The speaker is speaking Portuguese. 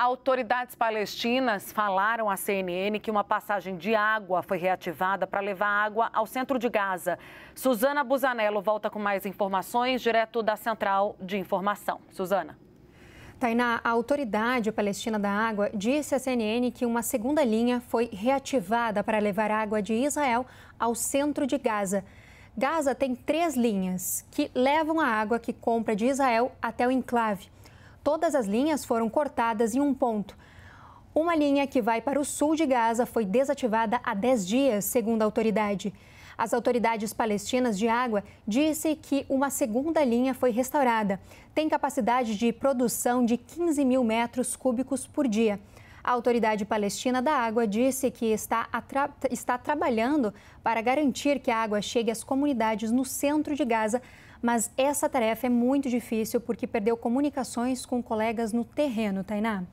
Autoridades palestinas falaram à CNN que uma passagem de água foi reativada para levar água ao centro de Gaza. Suzana Busanello volta com mais informações direto da Central de Informação. Suzana. Tainá, a Autoridade Palestina da Água disse à CNN que uma segunda linha foi reativada para levar água de Israel ao centro de Gaza. Gaza tem três linhas que levam a água que compra de Israel até o enclave todas as linhas foram cortadas em um ponto. Uma linha que vai para o sul de Gaza foi desativada há 10 dias, segundo a autoridade. As autoridades palestinas de água disse que uma segunda linha foi restaurada. Tem capacidade de produção de 15 mil metros cúbicos por dia. A Autoridade Palestina da Água disse que está, está trabalhando para garantir que a água chegue às comunidades no centro de Gaza, mas essa tarefa é muito difícil porque perdeu comunicações com colegas no terreno, Tainá.